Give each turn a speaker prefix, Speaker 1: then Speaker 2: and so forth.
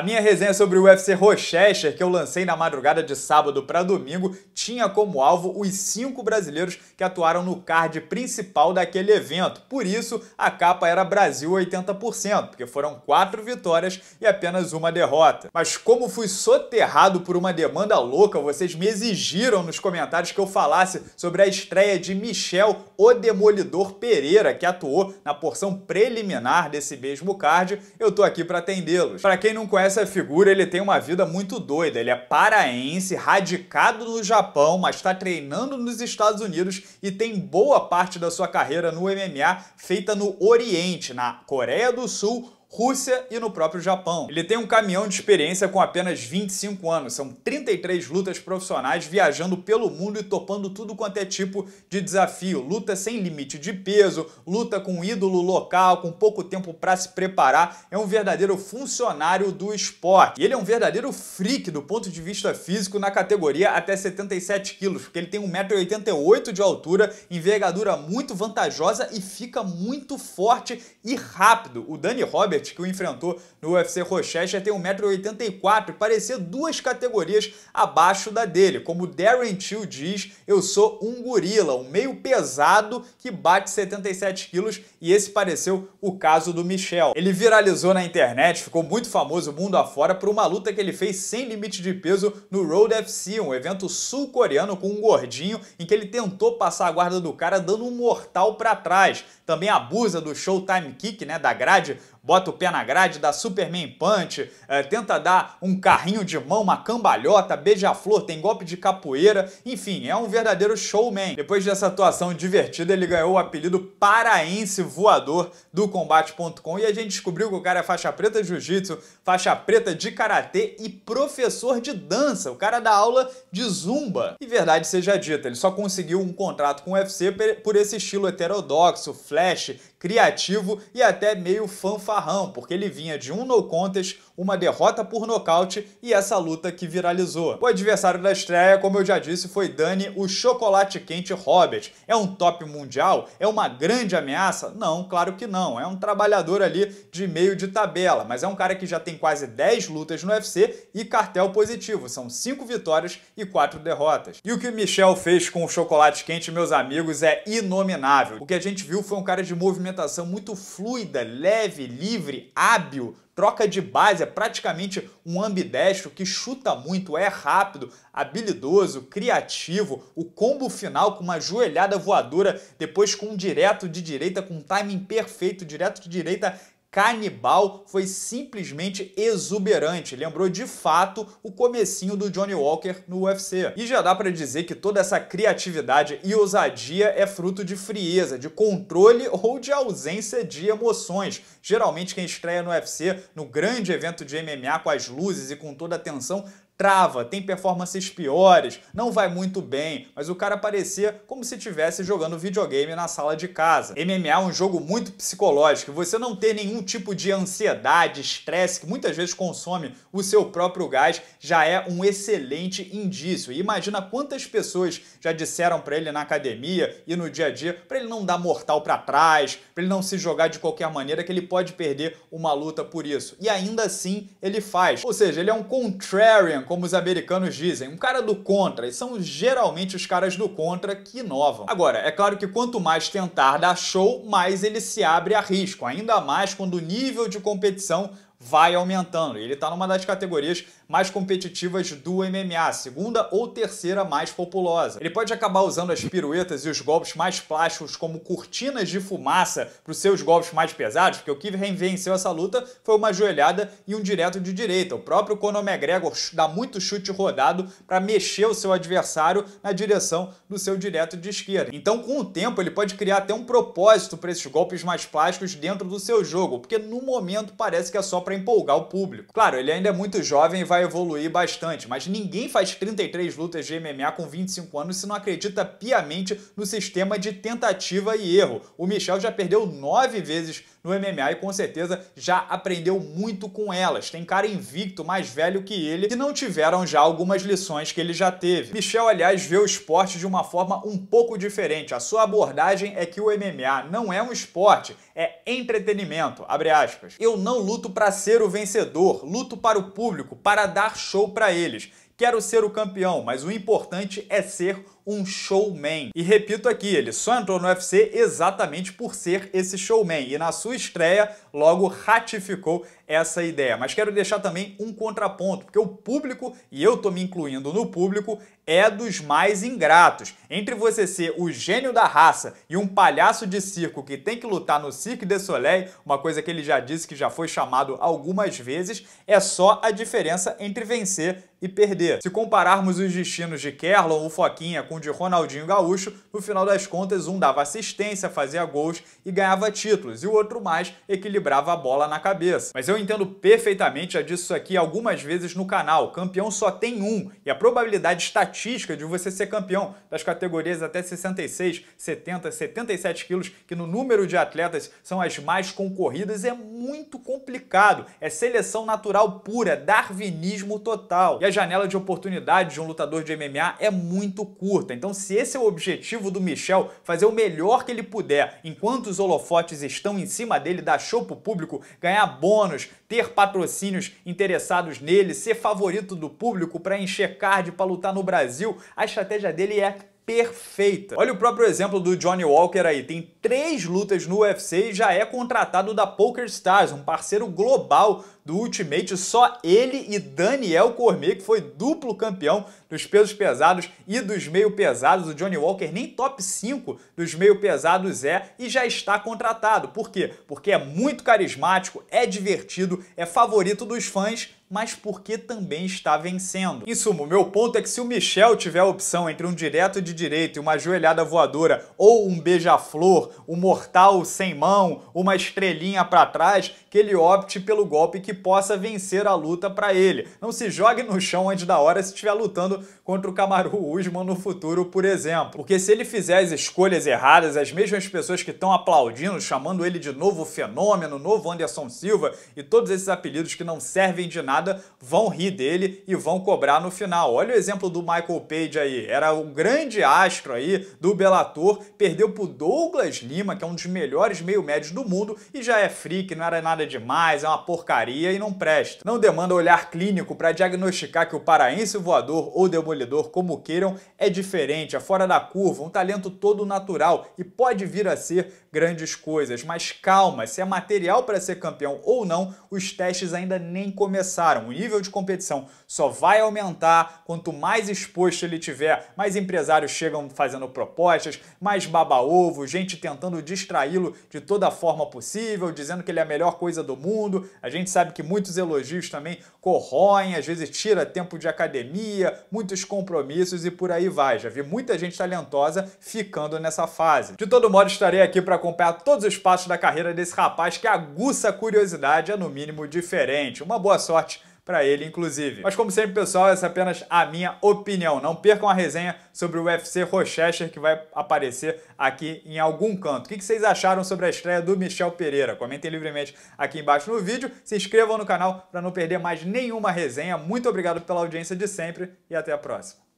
Speaker 1: A minha resenha sobre o UFC Rochester, que eu lancei na madrugada de sábado para domingo, tinha como alvo os cinco brasileiros que atuaram no card principal daquele evento. Por isso, a capa era Brasil 80%, porque foram quatro vitórias e apenas uma derrota. Mas como fui soterrado por uma demanda louca, vocês me exigiram nos comentários que eu falasse sobre a estreia de Michel O Demolidor Pereira, que atuou na porção preliminar desse mesmo card. Eu tô aqui para atendê-los. Para quem não conhece essa figura ele tem uma vida muito doida. Ele é paraense, radicado no Japão, mas está treinando nos Estados Unidos e tem boa parte da sua carreira no MMA feita no Oriente, na Coreia do Sul Rússia e no próprio Japão. Ele tem um caminhão de experiência com apenas 25 anos, são 33 lutas profissionais viajando pelo mundo e topando tudo quanto é tipo de desafio. Luta sem limite de peso, luta com um ídolo local, com pouco tempo para se preparar, é um verdadeiro funcionário do esporte. E ele é um verdadeiro freak do ponto de vista físico na categoria até 77 quilos, porque ele tem 1,88m de altura, envergadura muito vantajosa e fica muito forte e rápido. O Danny Roberts que o enfrentou no UFC Rochester, tem 1,84m, parecia duas categorias abaixo da dele. Como Darren Till diz, eu sou um gorila, um meio pesado que bate 77kg e esse pareceu o caso do Michel. Ele viralizou na internet, ficou muito famoso mundo afora por uma luta que ele fez sem limite de peso no Road FC, um evento sul-coreano com um gordinho em que ele tentou passar a guarda do cara dando um mortal para trás. Também abusa do Showtime Kick, né, da grade bota o pé na grade, dá Superman Punch, é, tenta dar um carrinho de mão, uma cambalhota, beija-flor, tem golpe de capoeira, enfim, é um verdadeiro showman. Depois dessa atuação divertida, ele ganhou o apelido paraense voador do combate.com e a gente descobriu que o cara é faixa preta de jiu-jitsu, faixa preta de karatê e professor de dança. O cara dá aula de zumba. E verdade seja dita, ele só conseguiu um contrato com o UFC por esse estilo heterodoxo, flash, criativo e até meio fanfarrão, porque ele vinha de um no contest uma derrota por nocaute e essa luta que viralizou. O adversário da estreia, como eu já disse, foi Dani, o chocolate quente Hobbit. É um top mundial? É uma grande ameaça? Não, claro que não. É um trabalhador ali de meio de tabela, mas é um cara que já tem quase 10 lutas no UFC e cartel positivo. São 5 vitórias e 4 derrotas. E o que o Michel fez com o chocolate quente, meus amigos, é inominável. O que a gente viu foi um cara de movimentação muito fluida, leve, livre, hábil troca de base, é praticamente um ambidestro que chuta muito, é rápido, habilidoso, criativo. O combo final com uma joelhada voadora, depois com um direto de direita, com um timing perfeito, direto de direita canibal foi simplesmente exuberante, lembrou de fato o comecinho do Johnny Walker no UFC. E já dá para dizer que toda essa criatividade e ousadia é fruto de frieza, de controle ou de ausência de emoções. Geralmente quem estreia no UFC, no grande evento de MMA com as luzes e com toda a atenção trava, tem performances piores, não vai muito bem, mas o cara parecia como se estivesse jogando videogame na sala de casa. MMA é um jogo muito psicológico, você não ter nenhum tipo de ansiedade, estresse que muitas vezes consome o seu próprio gás, já é um excelente indício. E imagina quantas pessoas já disseram para ele na academia e no dia a dia para ele não dar mortal para trás, para ele não se jogar de qualquer maneira que ele pode perder uma luta por isso. E ainda assim ele faz. Ou seja, ele é um contrarian como os americanos dizem, um cara do contra, e são geralmente os caras do contra que inovam. Agora, é claro que quanto mais tentar dar show, mais ele se abre a risco, ainda mais quando o nível de competição vai aumentando. Ele está numa das categorias mais competitivas do MMA, segunda ou terceira mais populosa. Ele pode acabar usando as piruetas e os golpes mais plásticos como cortinas de fumaça para os seus golpes mais pesados, porque o que venceu essa luta foi uma joelhada e um direto de direita. O próprio Conor McGregor dá muito chute rodado para mexer o seu adversário na direção do seu direto de esquerda. Então, com o tempo, ele pode criar até um propósito para esses golpes mais plásticos dentro do seu jogo, porque no momento parece que é só para empolgar o público. Claro, ele ainda é muito jovem e vai evoluir bastante, mas ninguém faz 33 lutas de MMA com 25 anos se não acredita piamente no sistema de tentativa e erro. O Michel já perdeu nove vezes no MMA e com certeza já aprendeu muito com elas. Tem cara invicto, mais velho que ele, que não tiveram já algumas lições que ele já teve. Michel, aliás, vê o esporte de uma forma um pouco diferente. A sua abordagem é que o MMA não é um esporte, é entretenimento, abre aspas. Eu não luto para ser o vencedor, luto para o público, para dar show para eles. Quero ser o campeão, mas o importante é ser um showman. E repito aqui, ele só entrou no UFC exatamente por ser esse showman. E na sua estreia, logo ratificou essa ideia. Mas quero deixar também um contraponto, porque o público, e eu tô me incluindo no público, é dos mais ingratos. Entre você ser o gênio da raça e um palhaço de circo que tem que lutar no Cirque de Soleil, uma coisa que ele já disse que já foi chamado algumas vezes, é só a diferença entre vencer e perder. Se compararmos os destinos de Kerlon, o Foquinha, com de Ronaldinho Gaúcho, no final das contas, um dava assistência, fazia gols e ganhava títulos, e o outro mais equilibrava a bola na cabeça. Mas eu entendo perfeitamente, já disse isso aqui algumas vezes no canal, campeão só tem um, e a probabilidade estatística de você ser campeão das categorias até 66, 70, 77 quilos, que no número de atletas são as mais concorridas, é muito complicado. É seleção natural pura, darwinismo total. E a janela de oportunidade de um lutador de MMA é muito curta curta. Então, se esse é o objetivo do Michel, fazer o melhor que ele puder, enquanto os holofotes estão em cima dele, dar show pro público, ganhar bônus, ter patrocínios interessados nele, ser favorito do público para encher card, para lutar no Brasil, a estratégia dele é perfeita. Olha o próprio exemplo do Johnny Walker aí, tem três lutas no UFC e já é contratado da Poker Stars, um parceiro global do Ultimate, só ele e Daniel Cormier, que foi duplo campeão dos pesos pesados e dos meio pesados. O Johnny Walker nem top 5 dos meio pesados é e já está contratado. Por quê? Porque é muito carismático, é divertido, é favorito dos fãs mas porque também está vencendo. Em suma, o meu ponto é que se o Michel tiver a opção entre um direto de direito e uma joelhada voadora ou um beija-flor, um mortal sem mão, uma estrelinha para trás, que ele opte pelo golpe que possa vencer a luta para ele. Não se jogue no chão antes da hora se estiver lutando contra o Camaru Usman no futuro, por exemplo. Porque se ele fizer as escolhas erradas, as mesmas pessoas que estão aplaudindo, chamando ele de novo fenômeno, novo Anderson Silva e todos esses apelidos que não servem de nada, vão rir dele e vão cobrar no final. Olha o exemplo do Michael Page aí, era o grande astro aí do Bellator, perdeu pro Douglas Lima, que é um dos melhores meio-médios do mundo e já é freak, não era nada demais, é uma porcaria e não presta. Não demanda olhar clínico para diagnosticar que o paraense voador ou demolidor, como queiram, é diferente, é fora da curva, um talento todo natural e pode vir a ser grandes coisas. Mas calma, se é material para ser campeão ou não, os testes ainda nem começaram falaram, o nível de competição só vai aumentar quanto mais exposto ele tiver, mais empresários chegam fazendo propostas, mais baba-ovo, gente tentando distraí-lo de toda forma possível, dizendo que ele é a melhor coisa do mundo. A gente sabe que muitos elogios também corroem, às vezes tira tempo de academia, muitos compromissos e por aí vai. Já vi muita gente talentosa ficando nessa fase. De todo modo, estarei aqui para acompanhar todos os passos da carreira desse rapaz que aguça a curiosidade, é no mínimo diferente. Uma boa sorte para ele, inclusive. Mas como sempre, pessoal, essa é apenas a minha opinião. Não percam a resenha sobre o UFC Rochester que vai aparecer aqui em algum canto. O que vocês acharam sobre a estreia do Michel Pereira? Comentem livremente aqui embaixo no vídeo. Se inscrevam no canal para não perder mais nenhuma resenha. Muito obrigado pela audiência de sempre e até a próxima.